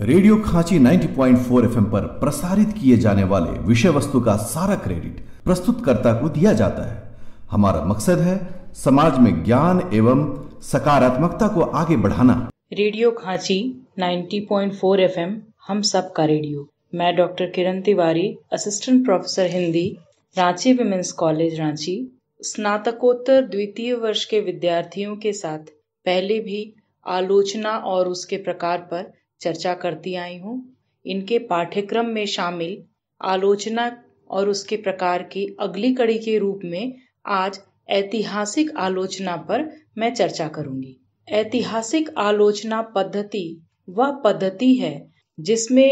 radio खांची 90.4 point पर प्रसारित किए जाने वाले विषय वस्तु का सारा क्रेडिट प्रस्तुतकर्ता को दिया जाता है हमारा मकसद है समाज में ज्ञान एवं सकारात्मकता को आगे बढ़ाना रेडियो खांची 90.4 पॉइंट हम सब का रेडियो मैं doctor Kiran Tiwari assistant professor Hindi Ranchi women's college Ranchi स्नातकोत्तर द्वितीय वर्ष के विद्यार्थियों के साथ पहले भी आलोचना और उसके प्रकार पर चर्चा करती आई हूँ इनके पाठ्यक्रम में शामिल आलोचना और उसके प्रकार की अगली कड़ी के रूप में आज ऐतिहासिक आलोचना पर मैं चर्चा करूंगी ऐतिहासिक आलोचना पद्धति वह पद्धति है जिसमें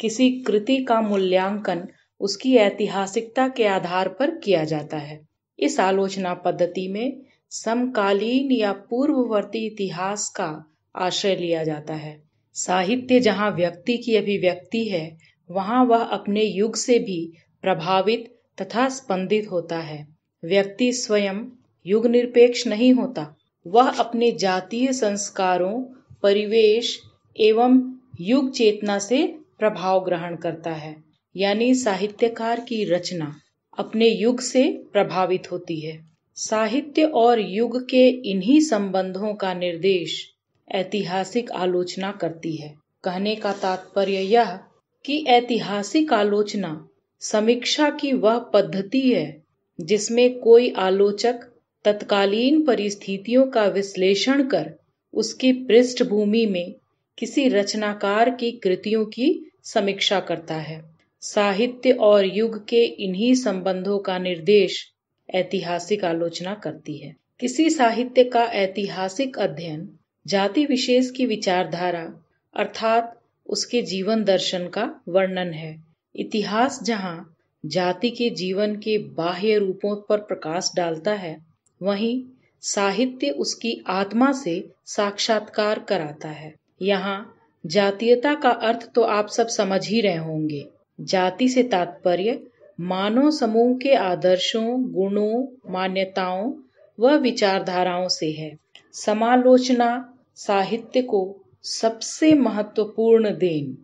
किसी कृति का मूल्यांकन उसकी ऐतिहासिकता के आधार पर किया जाता है इस आलोचना पद्धति में समकालीन या पूर्ववर्ती इतिहास का आश्रय लिया जाता है साहित्य जहाँ व्यक्ति की अभिव्यक्ति है वहाँ वह अपने युग से भी प्रभावित तथा स्पंदित होता है व्यक्ति स्वयं युग निरपेक्ष नहीं होता वह अपने जातीय संस्कारों परिवेश एवं युग चेतना से प्रभाव ग्रहण करता है यानी साहित्यकार की रचना अपने युग से प्रभावित होती है साहित्य और युग के इन्हीं संबंधों का निर्देश ऐतिहासिक आलोचना करती है कहने का तात्पर्य यह कि ऐतिहासिक आलोचना समीक्षा की वह पद्धति है जिसमें कोई आलोचक तत्कालीन परिस्थितियों का विश्लेषण कर उसकी पृष्ठभूमि में किसी रचनाकार की कृतियों की समीक्षा करता है साहित्य और युग के इन्हीं संबंधों का निर्देश ऐतिहासिक आलोचना करती है किसी साहित्य का ऐतिहासिक अध्ययन जाति विशेष की विचारधारा अर्थात उसके जीवन दर्शन का वर्णन है इतिहास जहाँ जाति के जीवन के बाह्य रूपों पर प्रकाश डालता है वहीं साहित्य उसकी आत्मा से साक्षात्कार कराता है यहाँ जातीयता का अर्थ तो आप सब समझ ही रहे होंगे जाति से तात्पर्य मानव समूह के आदर्शों गुणों मान्यताओं व विचारधाराओं से है समालोचना साहित्य को सबसे महत्वपूर्ण देन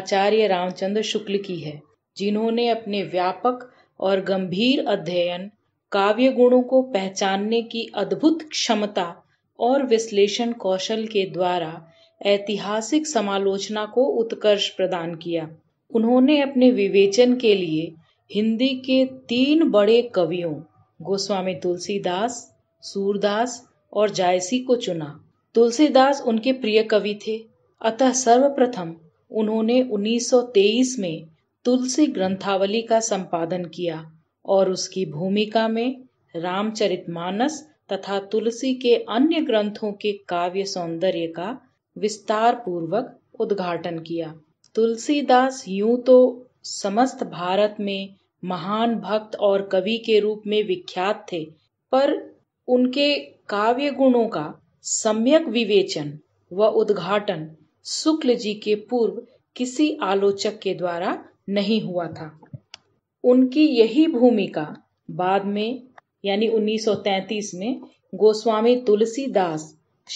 आचार्य रामचंद्र शुक्ल की है जिन्होंने अपने व्यापक और गंभीर अध्ययन काव्य गुणों को पहचानने की अद्भुत क्षमता और विश्लेषण कौशल के द्वारा ऐतिहासिक समालोचना को उत्कर्ष प्रदान किया उन्होंने अपने विवेचन के लिए हिंदी के तीन बड़े कवियों गोस्वामी तुलसीदास सूरदास और जायसी को चुना तुलसीदास उनके प्रिय कवि थे अतः सर्वप्रथम उन्होंने 1923 में तुलसी ग्रंथावली का संपादन किया और उसकी भूमिका में रामचरितमानस तथा तुलसी के अन्य ग्रंथों के काव्य सौंदर्य का विस्तार पूर्वक उद्घाटन किया तुलसीदास यूं तो समस्त भारत में महान भक्त और कवि के रूप में विख्यात थे पर उनके काव्य गुणों का सम्यक विवेचन व उद्घाटन शुक्ल जी के पूर्व किसी आलोचक के द्वारा नहीं हुआ था उनकी यही भूमिका बाद में यानी 1933 में गोस्वामी तुलसीदास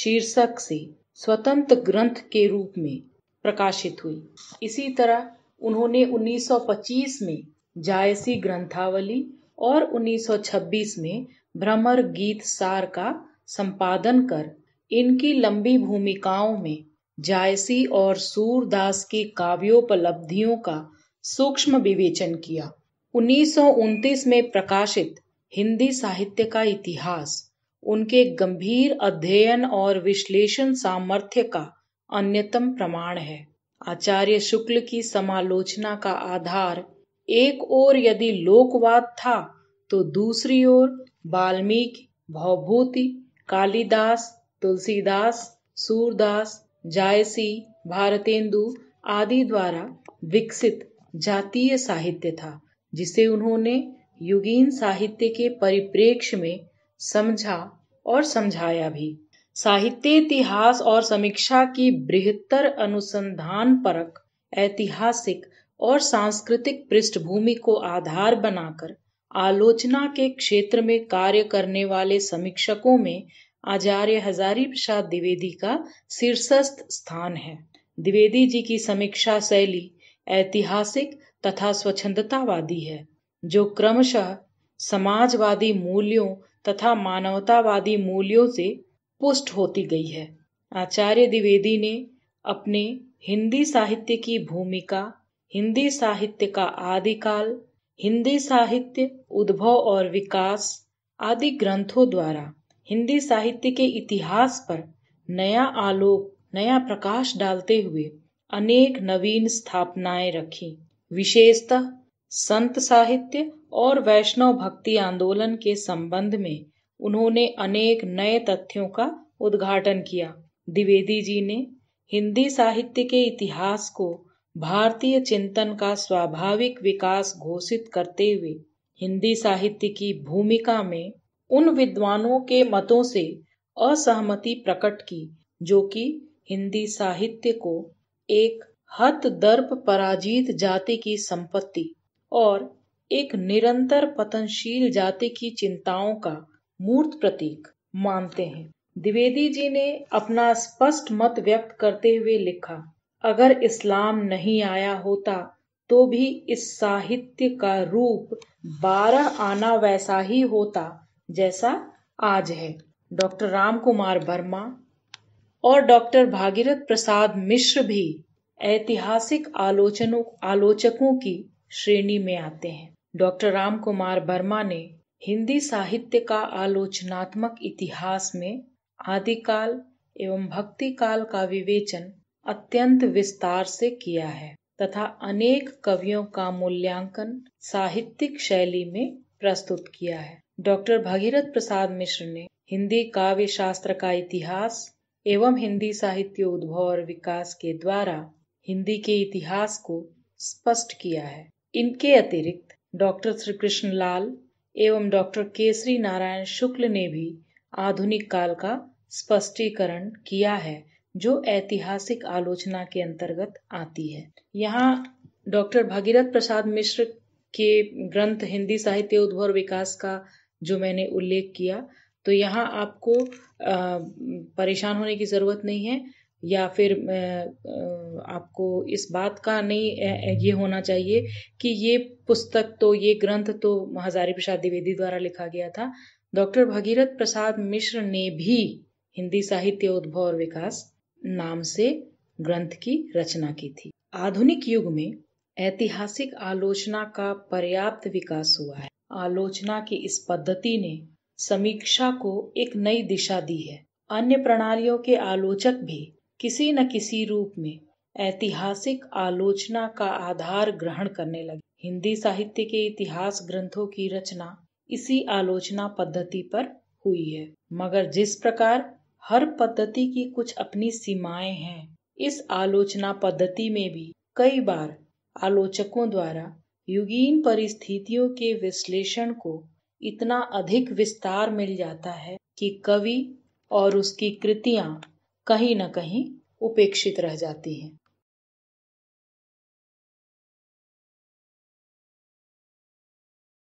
शीर्षक से स्वतंत्र ग्रंथ के रूप में प्रकाशित हुई इसी तरह उन्होंने 1925 में जायसी ग्रंथावली और 1926 में भ्रमर गीत सार का संपादन कर इनकी लंबी भूमिकाओं में जायसी और सूरदास की काव्योपलब्धियों का सूक्ष्म विवेचन किया उन्नीस में प्रकाशित हिंदी साहित्य का इतिहास उनके गंभीर अध्ययन और विश्लेषण सामर्थ्य का अन्यतम प्रमाण है आचार्य शुक्ल की समालोचना का आधार एक ओर यदि लोकवाद था तो दूसरी ओर वाल्मीकि भवभूति कालिदास तुलसीदास सूरदास जायसी भारतेंदु आदि द्वारा विकसित जातीय साहित्य था जिसे उन्होंने युगीन साहित्य के परिप्रेक्ष्य में समझा और समझाया भी साहित्य इतिहास और समीक्षा की बृहत्तर अनुसंधान परक ऐतिहासिक और सांस्कृतिक पृष्ठभूमि को आधार बनाकर आलोचना के क्षेत्र में कार्य करने वाले समीक्षकों में आचार्य हजारी प्रसाद द्विवेदी का शीर्षस्थ स्थान है द्विवेदी जी की समीक्षा शैली ऐतिहासिक तथा स्वच्छंदतावादी है जो क्रमशः समाजवादी मूल्यों तथा मानवतावादी मूल्यों से पुष्ट होती गई है आचार्य द्विवेदी ने अपने हिंदी साहित्य की भूमिका हिंदी साहित्य का आदिकाल हिंदी साहित्य उद्भव और विकास आदि ग्रंथों द्वारा हिंदी साहित्य के इतिहास पर नया आलोक नया प्रकाश डालते हुए अनेक नवीन स्थापनाएं रखी विशेषतः संत साहित्य और वैष्णव भक्ति आंदोलन के संबंध में उन्होंने अनेक नए तथ्यों का उद्घाटन किया द्विवेदी जी ने हिंदी साहित्य के इतिहास को भारतीय चिंतन का स्वाभाविक विकास घोषित करते हुए हिंदी साहित्य की भूमिका में उन विद्वानों के मतों से असहमति प्रकट की जो कि हिंदी साहित्य को एक हत दर्प पराजित जाति की संपत्ति और एक निरंतर पतनशील जाति की चिंताओं का मूर्त प्रतीक मानते हैं द्विवेदी जी ने अपना स्पष्ट मत व्यक्त करते हुए लिखा अगर इस्लाम नहीं आया होता तो भी इस साहित्य का रूप बारह आना वैसा ही होता जैसा आज है डॉक्टर राम कुमार वर्मा और डॉक्टर भागीरथ प्रसाद मिश्र भी ऐतिहासिक आलोचनों आलोचकों की श्रेणी में आते हैं डॉक्टर राम कुमार वर्मा ने हिंदी साहित्य का आलोचनात्मक इतिहास में आदिकाल एवं भक्ति काल का विवेचन अत्यंत विस्तार से किया है तथा अनेक कवियों का मूल्यांकन साहित्यिक शैली में प्रस्तुत किया है डॉक्टर भगीरथ प्रसाद मिश्र ने हिंदी काव्य शास्त्र का इतिहास एवं हिंदी साहित्य उद्भव और विकास के द्वारा हिंदी के इतिहास को स्पष्ट किया है इनके अतिरिक्त डॉक्टर श्री कृष्ण लाल एवं डॉक्टर केसरी नारायण शुक्ल ने भी आधुनिक काल का स्पष्टीकरण किया है जो ऐतिहासिक आलोचना के अंतर्गत आती है यहाँ डॉक्टर भगीरथ प्रसाद मिश्र के ग्रंथ हिंदी साहित्य उद्भव विकास का जो मैंने उल्लेख किया तो यहाँ आपको परेशान होने की ज़रूरत नहीं है या फिर आपको इस बात का नहीं ये होना चाहिए कि ये पुस्तक तो ये ग्रंथ तो हजारी प्रसाद द्विवेदी द्वारा लिखा गया था डॉक्टर भगीरथ प्रसाद मिश्र ने भी हिंदी साहित्य उद्भव और विकास नाम से ग्रंथ की रचना की थी आधुनिक युग में ऐतिहासिक आलोचना का पर्याप्त विकास हुआ है आलोचना की इस पद्धति ने समीक्षा को एक नई दिशा दी है अन्य प्रणालियों के आलोचक भी किसी न किसी रूप में ऐतिहासिक आलोचना का आधार ग्रहण करने लगे हिंदी साहित्य के इतिहास ग्रंथों की रचना इसी आलोचना पद्धति पर हुई है मगर जिस प्रकार हर पद्धति की कुछ अपनी सीमाएं हैं इस आलोचना पद्धति में भी कई बार आलोचकों द्वारा युगीन परिस्थितियों के विश्लेषण को इतना अधिक विस्तार मिल जाता है कि कवि और उसकी कृतियाँ कहीं न कहीं उपेक्षित रह जाती हैं